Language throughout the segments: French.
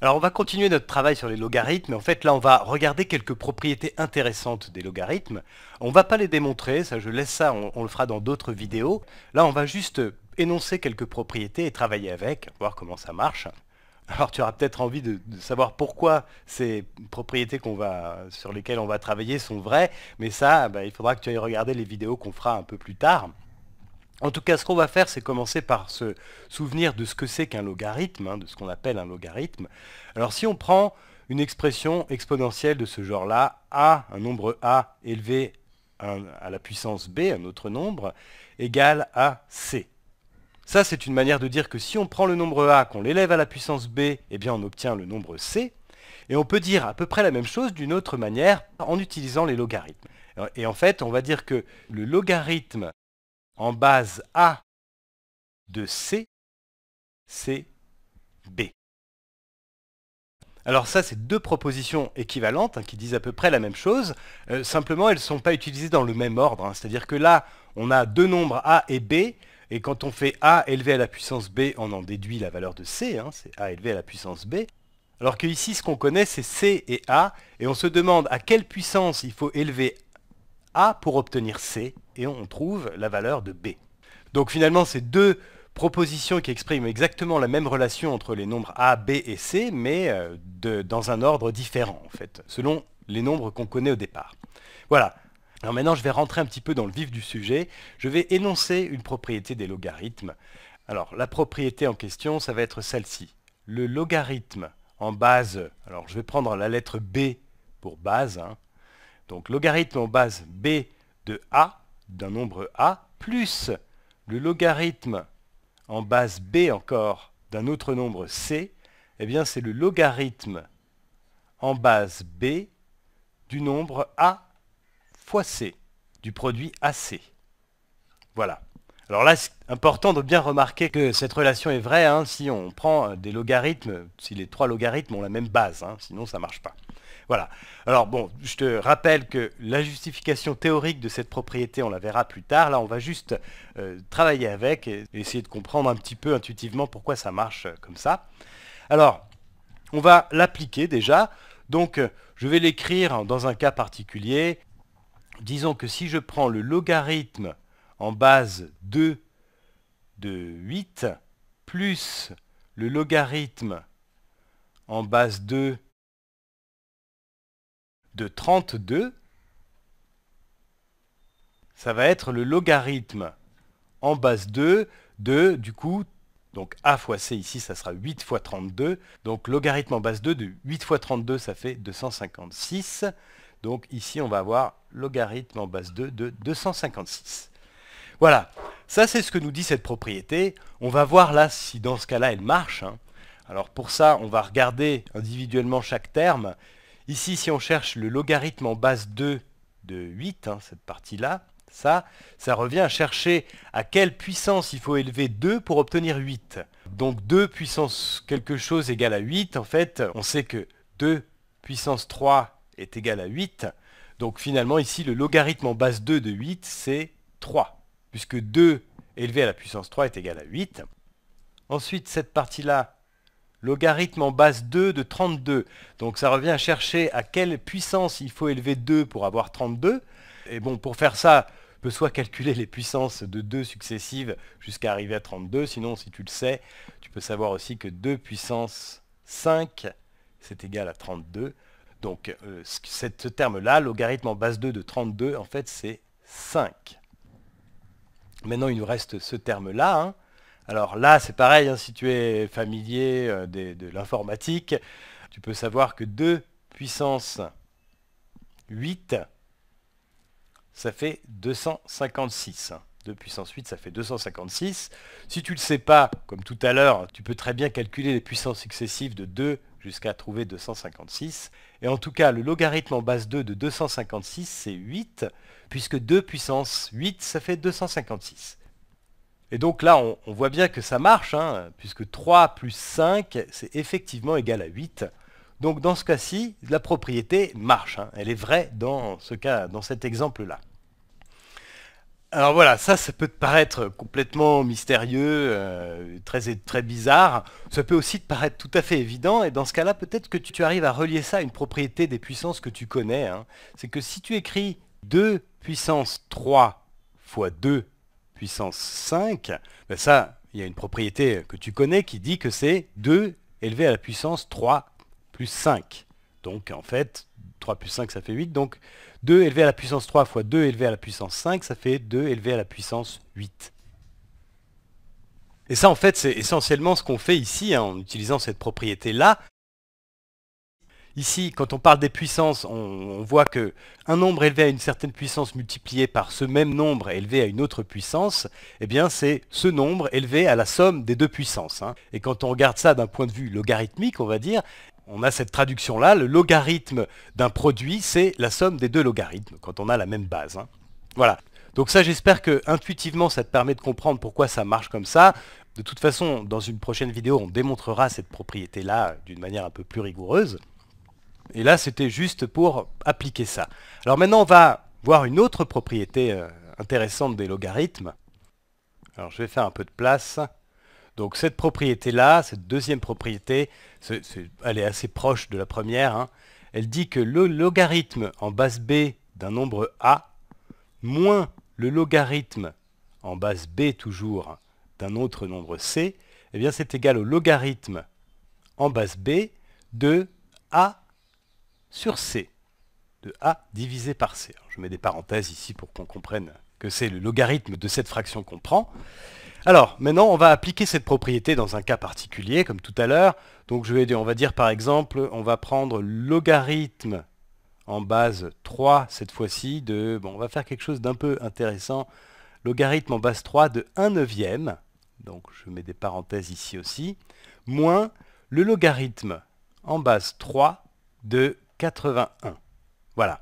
Alors on va continuer notre travail sur les logarithmes. En fait là on va regarder quelques propriétés intéressantes des logarithmes. On va pas les démontrer, ça je laisse ça, on, le fera dans d'autres vidéos. Là on va juste énoncer quelques propriétés et travailler avec, voir comment ça marche. Alors tu auras peut-être envie de, savoir pourquoi ces propriétés sur lesquelles on va travailler sont vraies, mais ça, bah, il faudra que tu ailles regarder les vidéos qu'on fera un peu plus tard. En tout cas, ce qu'on va faire, c'est commencer par se souvenir de ce que c'est qu'un logarithme, hein, de ce qu'on appelle un logarithme. Alors si on prend une expression exponentielle de ce genre-là, a, un nombre a élevé à la puissance b, un autre nombre, égale à c. Ça, c'est une manière de dire que si on prend le nombre a, qu'on l'élève à la puissance b, eh bien on obtient le nombre c. Et on peut dire à peu près la même chose d'une autre manière en utilisant les logarithmes. Et en fait, on va dire que le logarithme en base A de C, c'est B. Alors ça, c'est deux propositions équivalentes hein, qui disent à peu près la même chose, euh, simplement elles ne sont pas utilisées dans le même ordre. Hein. C'est-à-dire que là, on a deux nombres A et B, et quand on fait A élevé à la puissance B, on en déduit la valeur de C, hein, c'est A élevé à la puissance B. Alors que ici, ce qu'on connaît, c'est C et A, et on se demande à quelle puissance il faut élever A pour obtenir C, et on trouve la valeur de B. Donc finalement, c'est deux propositions qui expriment exactement la même relation entre les nombres A, B et C, mais euh, dans un ordre différent, en fait, selon les nombres qu'on connaît au départ. Voilà. Alors maintenant, je vais rentrer un petit peu dans le vif du sujet. Je vais énoncer une propriété des logarithmes. Alors, la propriété en question, ça va être celle-ci. Le logarithme en base, alors je vais prendre la lettre B pour base, hein. donc logarithme en base B de A d'un nombre a plus le logarithme en base b encore d'un autre nombre c, eh bien c'est le logarithme en base b du nombre a fois c, du produit AC. Voilà. Alors là, c'est important de bien remarquer que cette relation est vraie hein. si on prend des logarithmes, si les trois logarithmes ont la même base, hein, sinon ça ne marche pas. Voilà. Alors bon, je te rappelle que la justification théorique de cette propriété, on la verra plus tard. Là, on va juste euh, travailler avec et essayer de comprendre un petit peu intuitivement pourquoi ça marche euh, comme ça. Alors, on va l'appliquer déjà. Donc, euh, je vais l'écrire dans un cas particulier. Disons que si je prends le logarithme en base 2 de 8 plus le logarithme en base 2 de 32, ça va être le logarithme en base 2 de, du coup, donc A fois C ici, ça sera 8 fois 32. Donc logarithme en base 2 de 8 fois 32, ça fait 256. Donc ici, on va avoir logarithme en base 2 de 256. Voilà, ça c'est ce que nous dit cette propriété. On va voir là si dans ce cas-là, elle marche. Hein. Alors pour ça, on va regarder individuellement chaque terme Ici, si on cherche le logarithme en base 2 de 8, hein, cette partie-là, ça, ça revient à chercher à quelle puissance il faut élever 2 pour obtenir 8. Donc 2 puissance quelque chose égale à 8, en fait, on sait que 2 puissance 3 est égal à 8. Donc finalement, ici, le logarithme en base 2 de 8, c'est 3, puisque 2 élevé à la puissance 3 est égal à 8. Ensuite, cette partie-là, Logarithme en base 2 de 32. Donc ça revient à chercher à quelle puissance il faut élever 2 pour avoir 32. Et bon, pour faire ça, on peut soit calculer les puissances de 2 successives jusqu'à arriver à 32. Sinon, si tu le sais, tu peux savoir aussi que 2 puissance 5, c'est égal à 32. Donc euh, ce terme-là, logarithme en base 2 de 32, en fait, c'est 5. Maintenant, il nous reste ce terme-là. Hein. Alors là, c'est pareil, hein, si tu es familier euh, de l'informatique, tu peux savoir que 2 puissance 8, ça fait 256. 2 puissance 8, ça fait 256. Si tu ne le sais pas, comme tout à l'heure, tu peux très bien calculer les puissances successives de 2 jusqu'à trouver 256. Et en tout cas, le logarithme en base 2 de 256, c'est 8, puisque 2 puissance 8, ça fait 256. Et donc là, on, voit bien que ça marche, hein, puisque 3 plus 5, c'est effectivement égal à 8. Donc dans ce cas-ci, la propriété marche. Hein. elle est vraie dans, ce cas, dans cet exemple-là. Alors voilà, ça, ça peut te paraître complètement mystérieux, euh, très, très bizarre. Ça peut aussi te paraître tout à fait évident. Et dans ce cas-là, peut-être que tu, arrives à relier ça à une propriété des puissances que tu connais. Hein. C'est que si tu écris 2 puissance 3 fois 2 puissance 5, ben ça, il y a une propriété que tu connais qui dit que c'est 2 élevé à la puissance 3 plus 5. Donc en fait, 3 plus 5, ça fait 8. Donc 2 élevé à la puissance 3 fois 2 élevé à la puissance 5, ça fait 2 élevé à la puissance 8. Et ça, en fait, c'est essentiellement ce qu'on fait ici, hein, en utilisant cette propriété-là. Ici, quand on parle des puissances, on, voit que un nombre élevé à une certaine puissance multiplié par ce même nombre élevé à une autre puissance, eh bien c'est ce nombre élevé à la somme des deux puissances. Hein. Et quand on regarde ça d'un point de vue logarithmique, on va dire, on a cette traduction-là, le logarithme d'un produit, c'est la somme des deux logarithmes, quand on a la même base. Hein. Voilà. Donc ça, j'espère que intuitivement, ça te permet de comprendre pourquoi ça marche comme ça. De toute façon, dans une prochaine vidéo, on démontrera cette propriété-là d'une manière un peu plus rigoureuse. Et là, c'était juste pour appliquer ça. Alors maintenant, on va voir une autre propriété euh, intéressante des logarithmes. Alors je vais faire un peu de place. Donc cette propriété-là, cette deuxième propriété, elle est assez proche de la première. Hein. Elle dit que le logarithme en base B d'un nombre A moins le logarithme en base B toujours d'un autre nombre C, eh bien c'est égal au logarithme en base B de A sur C de A divisé par C. je mets des parenthèses ici pour qu'on comprenne que c'est le logarithme de cette fraction qu'on prend. Alors, maintenant, on va appliquer cette propriété dans un cas particulier, comme tout à l'heure. Donc, je vais, on va dire, par exemple, on va prendre logarithme en base 3, cette fois-ci, de... Bon, on va faire quelque chose d'un peu intéressant. Logarithme en base 3 de 1 neuvième, donc je mets des parenthèses ici aussi, moins le logarithme en base 3 de 81. Voilà.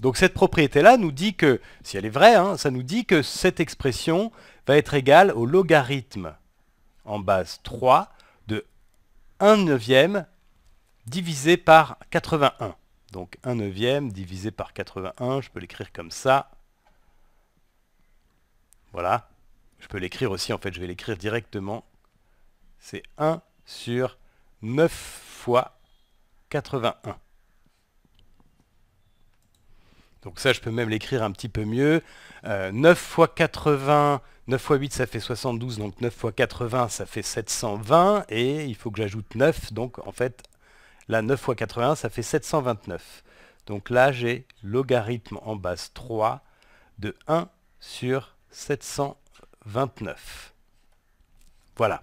Donc cette propriété-là nous dit que, si elle est vraie, hein, ça nous dit que cette expression va être égale au logarithme en base 3 de 1 neuvième divisé par 81. Donc 1 neuvième divisé par 81, je peux l'écrire comme ça. Voilà. Je peux l'écrire aussi, en fait, je vais l'écrire directement. C'est 1 sur 9 fois 81. Donc ça, je peux même l'écrire un petit peu mieux. 9 x 80, 9 x 8, ça fait 72, donc 9 x 80, ça fait 720, et il faut que j'ajoute 9, donc en fait, là, 9 x 80, ça fait 729. Donc là, j'ai logarithme en base 3 de 1 sur 729. Voilà.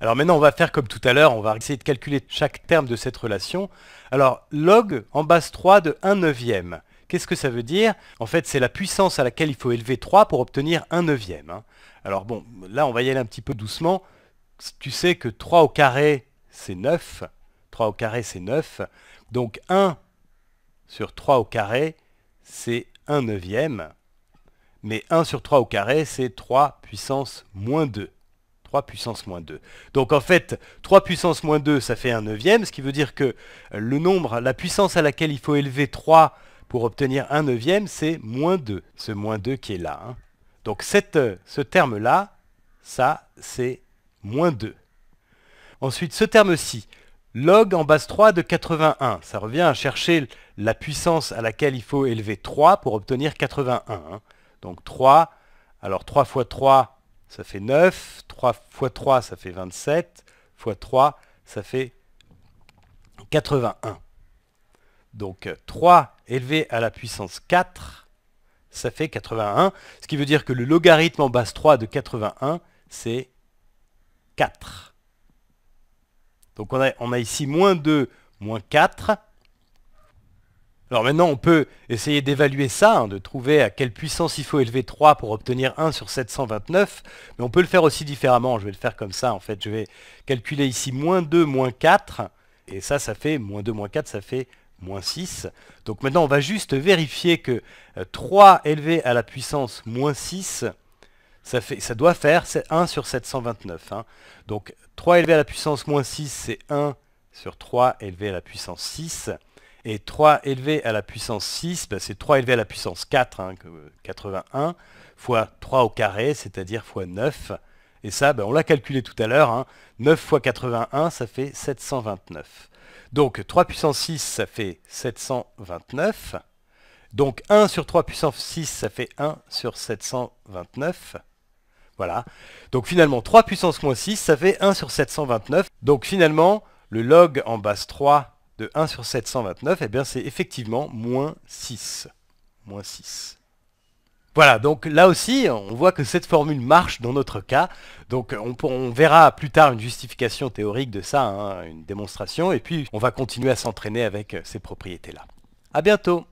Alors maintenant, on va faire comme tout à l'heure, on va essayer de calculer chaque terme de cette relation. Alors, log en base 3 de 1 neuvième. Qu'est-ce que ça veut dire En fait, c'est la puissance à laquelle il faut élever 3 pour obtenir 1 neuvième. Hein. Alors bon, là, on va y aller un petit peu doucement. Tu sais que 3 au carré, c'est 9. 3 au carré, c'est 9. Donc 1 sur 3 au carré, c'est 1 neuvième. Mais 1 sur 3 au carré, c'est 3 puissance moins 2. 3 puissance moins 2. Donc en fait, 3 puissance moins 2, ça fait 1 neuvième, ce qui veut dire que le nombre, la puissance à laquelle il faut élever 3 pour obtenir un neuvième, c'est moins 2, ce moins 2 qui est là. Hein. Donc euh, ce terme-là, ça, c'est moins 2. Ensuite, ce terme-ci, log en base 3 de 81. Ça revient à chercher la puissance à laquelle il faut élever 3 pour obtenir 81. Hein. Donc 3, alors 3 fois 3, ça fait 9. 3 fois 3, ça fait 27. Fois 3, ça fait 81. Donc 3 euh, élevé à la puissance 4, ça fait 81, ce qui veut dire que le logarithme en base 3 de 81, c'est 4. Donc on a, on a ici moins 2, moins 4. Alors maintenant, on peut essayer d'évaluer ça, hein, de trouver à quelle puissance il faut élever 3 pour obtenir 1 sur 729, mais on peut le faire aussi différemment, je vais le faire comme ça en fait, je vais calculer ici moins 2, moins 4, et ça, ça fait, moins 2, moins 4, ça fait 6. Donc maintenant, on va juste vérifier que 3 euh, élevé à la puissance moins 6, ça, fait, ça doit faire 1 sur 729. Hein. Donc 3 élevé à la puissance moins 6, c'est 1 sur 3 élevé à la puissance 6. Et 3 élevé à la puissance 6, ben, c'est 3 élevé à la puissance 4, 81, hein, euh, fois 3 au carré, c'est-à-dire fois 9. Et ça, ben, on l'a calculé tout à l'heure, 9 hein. fois 81, ça fait 729. Donc 3 puissance 6, ça fait 729. Donc 1 sur 3 puissance 6, ça fait 1 sur 729. Voilà. Donc finalement, 3 puissance moins 6, ça fait 1 sur 729. Donc finalement, le log en base 3 de 1 sur 729, eh bien c'est effectivement 6. Moins 6. Voilà, donc là aussi, on voit que cette formule marche dans notre cas. Donc euh, on, verra plus tard une justification théorique de ça, hein, une démonstration, et puis on va continuer à s'entraîner avec euh, ces propriétés-là. A bientôt